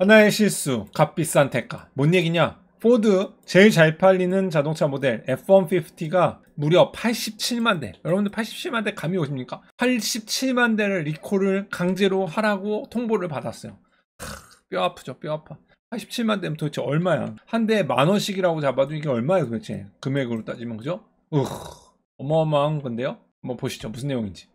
하나의 실수, 값비싼 대가. 뭔 얘기냐? 포드 제일 잘 팔리는 자동차 모델 F-150가 무려 87만 대. 여러분들 87만 대 감이 오십니까? 87만 대를 리콜을 강제로 하라고 통보를 받았어요. 크, 뼈 아프죠, 뼈 아파. 87만 대면 도대체 얼마야? 한 대에 만 원씩이라고 잡아도 이게 얼마예요 도대체? 금액으로 따지면 그죠? 으흐, 어마어마한 건데요? 한번 보시죠. 무슨 내용인지.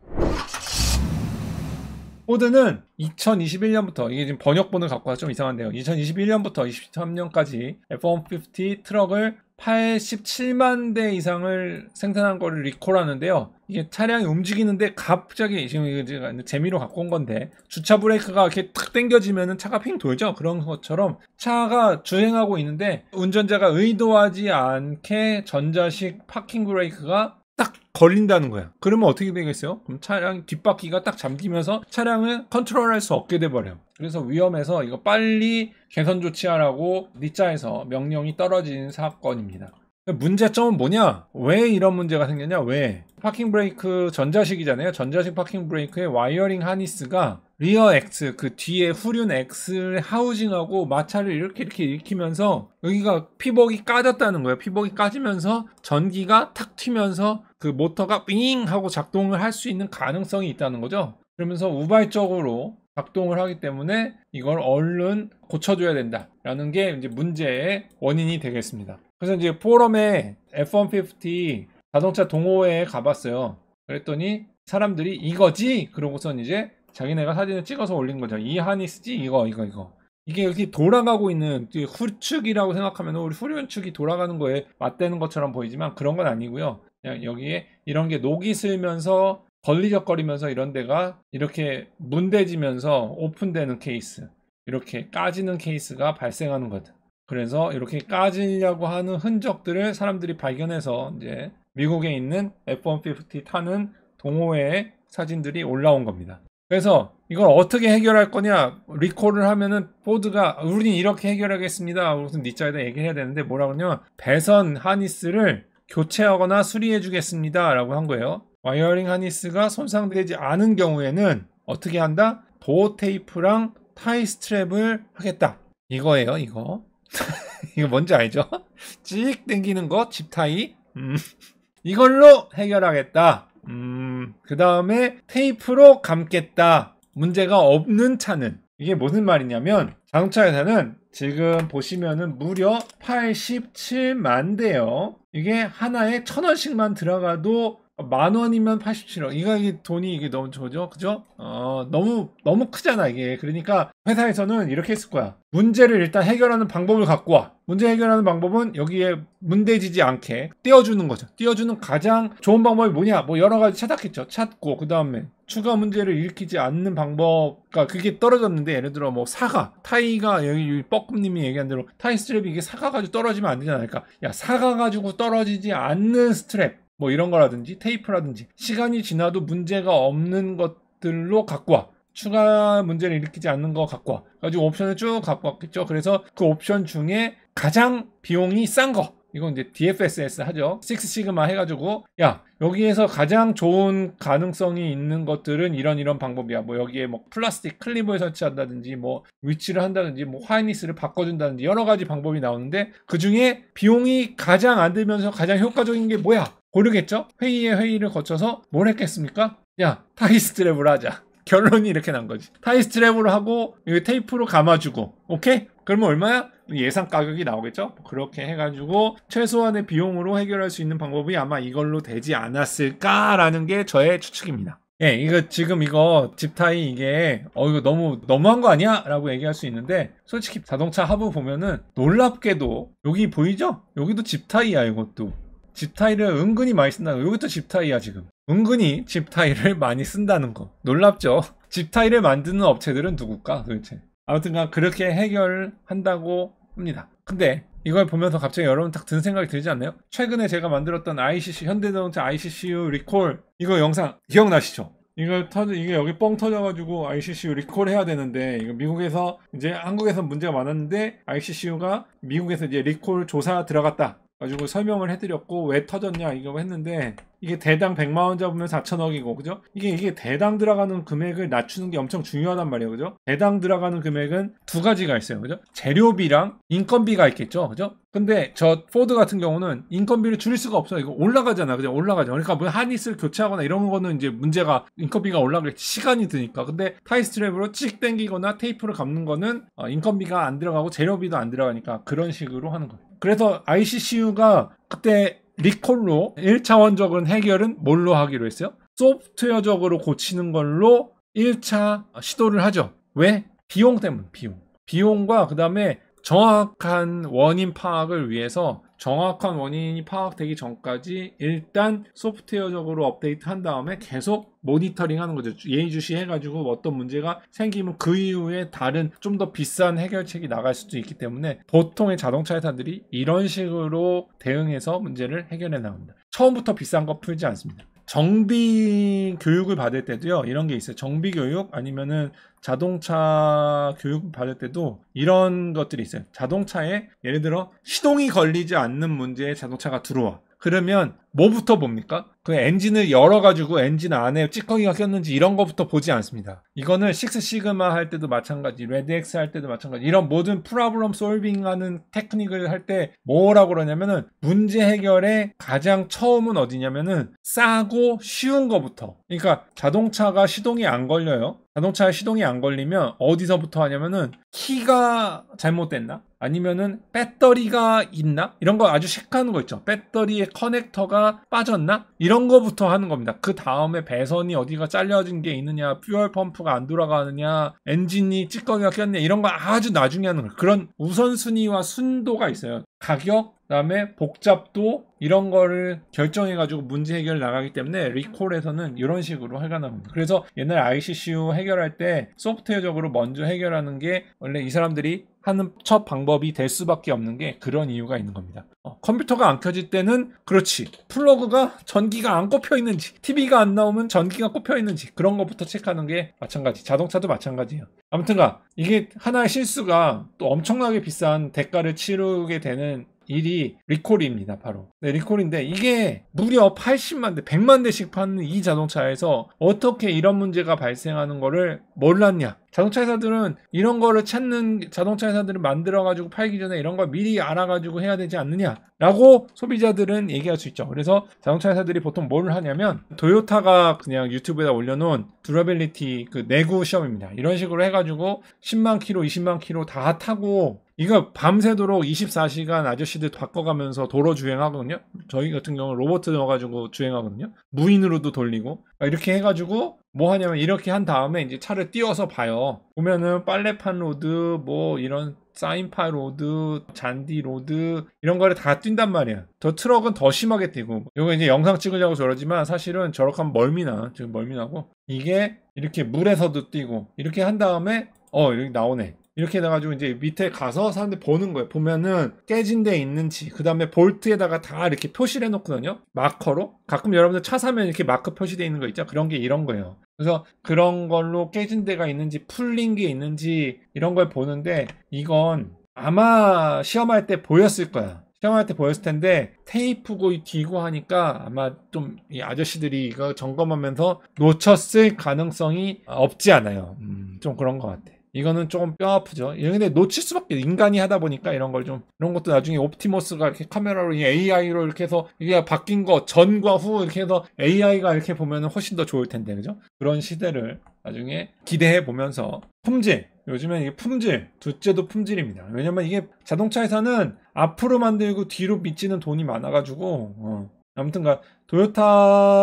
포드는 2021년부터 이게 지금 번역본을 갖고 와서 좀 이상한데요. 2021년부터 23년까지 F-150 트럭을 87만 대 이상을 생산한 거를 리콜하는데요. 이게 차량이 움직이는데 갑자기 지금 재미로 갖고 온 건데 주차 브레이크가 이렇게 탁 당겨지면 차가 핑 돌죠. 그런 것처럼 차가 주행하고 있는데 운전자가 의도하지 않게 전자식 파킹 브레이크가 딱 걸린다는 거야. 그러면 어떻게 되겠어요? 그럼 차량 뒷바퀴가 딱 잠기면서 차량을 컨트롤할 수 없게 돼버려. 그래서 위험해서 이거 빨리 개선 조치하라고 니자에서 명령이 떨어진 사건입니다. 문제점은 뭐냐? 왜 이런 문제가 생겼냐? 왜? 파킹 브레이크 전자식이잖아요. 전자식 파킹 브레이크의 와이어링 하니스가 리어 X 그 뒤에 후륜 X를 하우징하고 마찰을 이렇게 이렇게 일으키면서 여기가 피복이 까졌다는 거예요. 피복이 까지면서 전기가 탁 튀면서 그 모터가 윙 하고 작동을 할 수 있는 가능성이 있다는 거죠. 그러면서 우발적으로 작동을 하기 때문에 이걸 얼른 고쳐줘야 된다라는 게 이제 문제의 원인이 되겠습니다. 그래서 이제 포럼에 F-150 자동차 동호회에 가봤어요. 그랬더니 사람들이 이거지? 그러고선 이제 자기네가 사진을 찍어서 올린 거죠. 이 하니스지? 이거, 이거, 이거. 이게 이렇게 돌아가고 있는 후축이라고 생각하면 우리 후륜축이 돌아가는 거에 맞대는 것처럼 보이지만 그런 건 아니고요. 그냥 여기에 이런 게 녹이 슬면서 걸리적거리면서 이런 데가 이렇게 문대지면서 오픈되는 케이스 이렇게 까지는 케이스가 발생하는 거죠. 그래서 이렇게 까지려고 하는 흔적들을 사람들이 발견해서 이제 미국에 있는 F-150 타는 동호회의 사진들이 올라온 겁니다. 그래서 이걸 어떻게 해결할 거냐 리콜을 하면은 포드가 우린 이렇게 해결하겠습니다 무슨 니자에다 얘기해야 를 되는데 뭐라 그러냐면 배선 하니스를 교체하거나 수리해 주겠습니다 라고 한 거예요 와이어링 하니스가 손상되지 않은 경우에는 어떻게 한다? 보호 테이프랑 타이 스트랩을 하겠다 이거예요 이거 이거 뭔지 알죠? 찍땡기는 거, 집타이. 음. 이걸로 해결하겠다. 음, 그 다음에 테이프로 감겠다. 문제가 없는 차는. 이게 무슨 말이냐면, 자동차 에서는 지금 보시면은 무려 87만 대요. 이게 하나에 천 원씩만 들어가도 만 원이면 8 7억 이거 이게 돈이 이게 너무 저죠? 그죠? 어, 너무, 너무 크잖아, 이게. 그러니까 회사에서는 이렇게 했을 거야. 문제를 일단 해결하는 방법을 갖고 와. 문제 해결하는 방법은 여기에 문대지지 않게 띄워주는 거죠. 띄워주는 가장 좋은 방법이 뭐냐? 뭐 여러 가지 찾았겠죠. 찾고, 그 다음에 추가 문제를 일으키지 않는 방법, 그 그게 떨어졌는데 예를 들어 뭐 사과, 타이가 여기 뻐꿈님이 얘기한 대로 타이 스트랩이 이게 사과 가지고 떨어지면 안되지않을까야 사과 가지고 떨어지지 않는 스트랩. 뭐 이런 거라든지 테이프라든지 시간이 지나도 문제가 없는 것들로 갖고 와. 추가 문제를 일으키지 않는 거 갖고 와. 가지고 옵션을 쭉 갖고 왔겠죠. 그래서 그 옵션 중에 가장 비용이 싼 거. 이건 이제 DFSS 하죠. 6 시그마 해가지고 야 여기에서 가장 좋은 가능성이 있는 것들은 이런 이런 방법이야. 뭐 여기에 뭐 플라스틱 클리버에 설치한다든지 뭐 위치를 한다든지 뭐 화이니스를 바꿔준다든지 여러 가지 방법이 나오는데 그 중에 비용이 가장 안 들면서 가장 효과적인 게 뭐야? 고르겠죠? 회의에 회의를 거쳐서 뭘 했겠습니까? 야, 타이스트랩을 하자. 결론이 이렇게 난 거지. 타이스트랩으로 하고 여기 테이프로 감아주고 오케이? 그러면 얼마야? 예상 가격이 나오겠죠? 그렇게 해가지고 최소한의 비용으로 해결할 수 있는 방법이 아마 이걸로 되지 않았을까라는 게 저의 추측입니다. 예, 이거 지금 이거 집타이 이게 어 이거 너무 너무한 거 아니야? 라고 얘기할 수 있는데 솔직히 자동차 하부 보면은 놀랍게도 여기 보이죠? 여기도 집타이야 이것도 집타이를 은근히 많이 쓴다는 거. 여기도 집타이야 지금. 은근히 집타이를 많이 쓴다는 거. 놀랍죠? 집타이를 만드는 업체들은 누굴까 도대체. 아무튼간 그렇게 해결한다고 합니다. 근데 이걸 보면서 갑자기 여러분 딱 드는 생각이 들지 않나요? 최근에 제가 만들었던 ICC 현대자동차 ICCU 리콜 이거 영상 기억나시죠? 이거 터져 이게 여기 뻥 터져가지고 ICCU 리콜 해야 되는데 이거 미국에서 이제 한국에서 문제가 많았는데 ICCU가 미국에서 이제 리콜 조사 들어갔다 가지고 설명을 해드렸고 왜 터졌냐 이거 했는데 이게 대당 100만 원 잡으면 4천억이고 그죠? 이게 이게 대당 들어가는 금액을 낮추는 게 엄청 중요하단 말이에요. 그죠? 대당 들어가는 금액은 두 가지가 있어요. 그죠? 재료비랑 인건비가 있겠죠. 그죠? 근데 저 포드 같은 경우는 인건비를 줄일 수가 없어요. 이거 올라가잖아. 그죠 올라가죠. 그러니까 뭐 한이슬 교체하거나 이런 거는 이제 문제가 인건비가 올라갈 시간이 드니까. 근데 타이 스트랩으로 찍땡기거나 테이프를 감는 거는 어, 인건비가 안 들어가고 재료비도 안 들어가니까 그런 식으로 하는 거예요. 그래서 ICCU가 그때 리콜로 1차원적인 해결은 뭘로 하기로 했어요? 소프트웨어적으로 고치는 걸로 1차 시도를 하죠. 왜? 비용 때문, 비용. 비용과 그 다음에 정확한 원인 파악을 위해서 정확한 원인이 파악되기 전까지 일단 소프트웨어적으로 업데이트 한 다음에 계속 모니터링 하는 거죠. 예의주시 해가지고 어떤 문제가 생기면 그 이후에 다른 좀 더 비싼 해결책이 나갈 수도 있기 때문에 보통의 자동차 회사들이 이런 식으로 대응해서 문제를 해결해 나갑니다. 처음부터 비싼 거 풀지 않습니다. 정비 교육을 받을 때도요 이런 게 있어요 정비 교육 아니면은 자동차 교육 받을 때도 이런 것들이 있어요 자동차에 예를 들어 시동이 걸리지 않는 문제에 자동차가 들어와 그러면 뭐부터 봅니까? 그 엔진을 열어가지고 엔진 안에 찌꺼기가 꼈는지 이런 거부터 보지 않습니다. 이거는 식스 시그마 할 때도 마찬가지, 레드엑스 할 때도 마찬가지, 이런 모든 프라블럼 솔빙하는 테크닉을 할 때 뭐라고 그러냐면은 문제 해결의 가장 처음은 어디냐면은 싸고 쉬운 거부터. 그러니까 자동차가 시동이 안 걸려요. 자동차 시동이 안 걸리면 어디서부터 하냐면은 키가 잘못됐나? 아니면은 배터리가 있나? 이런 거 아주 시크한 거 있죠. 배터리의 커넥터가 빠졌나? 이런 거부터 하는 겁니다. 그 다음에 배선이 어디가 잘려진 게 있느냐, 퓨얼 펌프가 안 돌아가느냐, 엔진이 찌꺼기가 꼈냐 이런 거 아주 나중에 하는 거예요. 그런 우선순위와 순도가 있어요. 가격, 그다음에 복잡도 이런 거를 결정해가지고 문제 해결 나가기 때문에 리콜에서는 이런 식으로 해가 나옵니다. 그래서 옛날 ICCU 해결할 때 소프트웨어적으로 먼저 해결하는 게 원래 이 사람들이 하는 첫 방법이 될 수밖에 없는 게 그런 이유가 있는 겁니다. 어, 컴퓨터가 안 켜질 때는 그렇지 플러그가 전기가 안 꼽혀 있는지 TV가 안 나오면 전기가 꼽혀 있는지 그런 것부터 체크하는 게 마찬가지 자동차도 마찬가지예요. 아무튼가 이게 하나의 실수가 또 엄청나게 비싼 대가를 치르게 되는 일이 리콜입니다. 바로 네, 리콜인데 이게 무려 80만 대, 100만 대씩 파는 이 자동차에서 어떻게 이런 문제가 발생하는 거를 몰랐냐? 자동차 회사들은 이런 거를 찾는 자동차 회사들을 만들어 가지고 팔기 전에 이런 걸 미리 알아 가지고 해야 되지 않느냐라고 소비자들은 얘기할 수 있죠. 그래서 자동차 회사들이 보통 뭘 하냐면 도요타가 그냥 유튜브에다 올려놓은 드라빌리티 그 내구 시험입니다. 이런 식으로 해가지고 10만 키로, 20만 키로 다 타고 이거 밤새도록 24시간 아저씨들 바꿔가면서 도로 주행하거든요. 저희 같은 경우는 로봇 넣어가지고 주행하거든요. 무인으로도 돌리고 아, 이렇게 해가지고 뭐 하냐면 이렇게 한 다음에 이제 차를 띄워서 봐요. 보면은 빨래판 로드 뭐 이런 사인파 로드, 잔디 로드 이런 거를 다 뛴단 말이야. 저 트럭은 더 심하게 뛰고 이거 이제 영상 찍으려고 저러지만 사실은 저렇게 하면 멀미나 지금 멀미나고 이게 이렇게 물에서도 뛰고 이렇게 한 다음에 어 여기 나오네 이렇게 해가지고 이제 밑에 가서 사람들이 보는 거예요. 보면은 깨진 데 있는지, 그 다음에 볼트에다가 다 이렇게 표시를 해놓거든요. 마커로. 가끔 여러분들 차 사면 이렇게 마크 표시되어 있는 거 있죠? 그런 게 이런 거예요. 그래서 그런 걸로 깨진 데가 있는지, 풀린 게 있는지, 이런 걸 보는데, 이건 아마 시험할 때 보였을 거야. 시험할 때 보였을 텐데, 테이프고 이 뒤고 하니까 아마 좀 이 아저씨들이 이거 점검하면서 놓쳤을 가능성이 없지 않아요. 음, 좀 그런 것 같아. 이거는 조금 뼈 아프죠. 예, 근데 놓칠 수밖에 인간이 하다 보니까 이런 걸 좀 이런 것도 나중에 옵티머스가 이렇게 카메라로 AI로 이렇게 해서 이게 바뀐 거 전과 후 이렇게 해서 AI가 이렇게 보면은 훨씬 더 좋을 텐데 그죠? 그런 시대를 나중에 기대해 보면서 품질 요즘엔 이게 품질 둘째도 품질입니다. 왜냐면 이게 자동차에서는 앞으로 만들고 뒤로 미치는 돈이 많아가지고 어. 아무튼가 그러니까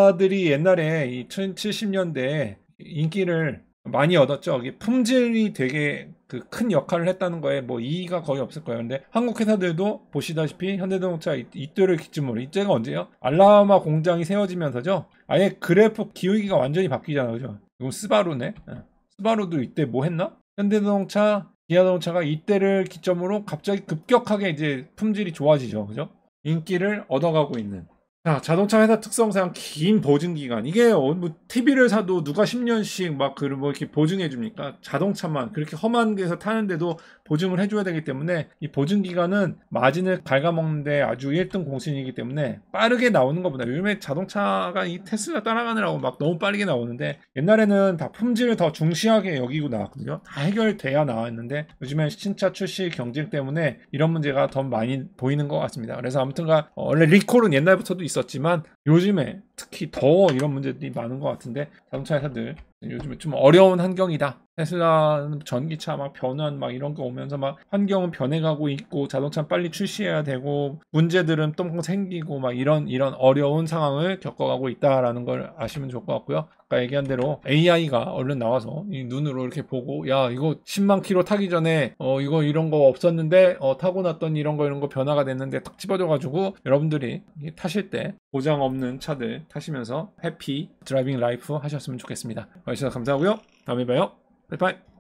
도요타들이 옛날에 이 70년대 인기를 많이 얻었죠. 품질이 되게 그 큰 역할을 했다는 거에 뭐 이의가 거의 없을 거예요. 근데 한국 회사들도 보시다시피 현대자동차 이때를 기점으로 이때가 언제예요? 알라마 공장이 세워지면서죠. 아예 그래프 기울기가 완전히 바뀌잖아요. 그죠? 이건 스바루네. 예. 스바루도 이때 뭐 했나? 현대자동차, 기아자동차가 이때를 기점으로 갑자기 급격하게 이제 품질이 좋아지죠. 그죠? 인기를 얻어가고 있는 자, 자동차 회사 특성상 긴 보증 기간. 이게 어, 뭐 TV를 사도 누가 10년씩 막 그런 뭐 이렇게 보증해 줍니까? 자동차만 그렇게 험한 데서 타는데도 보증을 해 줘야 되기 때문에 이 보증 기간은 마진을 갉아먹는데 아주 1등 공신이기 때문에 빠르게 나오는 것보다 요즘에 자동차가 이 테슬라 따라가느라고 막 너무 빠르게 나오는데 옛날에는 다 품질을 더 중시하게 여기고 나왔거든요. 다 해결돼야 나왔는데 요즘엔 신차 출시 경쟁 때문에 이런 문제가 더 많이 보이는 것 같습니다. 그래서 아무튼가 어, 원래 리콜은 옛날부터도 있었지만 요즘에 특히 더워 이런 문제들이 많은 것 같은데 자동차 회사들 요즘에 좀 어려운 환경이다. 테슬라는 전기차 막 변환 막 이런 거 오면서 막 환경은 변해가고 있고 자동차 빨리 출시해야 되고 문제들은 또 생기고 막 이런 이런 어려운 상황을 겪어가고 있다라는 걸 아시면 좋을 것 같고요. 아까 얘기한 대로 AI가 얼른 나와서 이 눈으로 이렇게 보고 야 이거 10만 키로 타기 전에 어 이거 이런 거 없었는데 어 타고 났던 이런 거 이런 거 변화가 됐는데 탁 집어줘가지고 여러분들이 타실 때 보장 없는 차들 타시면서 해피 드라이빙 라이프 하셨으면 좋겠습니다. 봐주셔서 감사하고요. 다음에 봐요. 빠이빠이.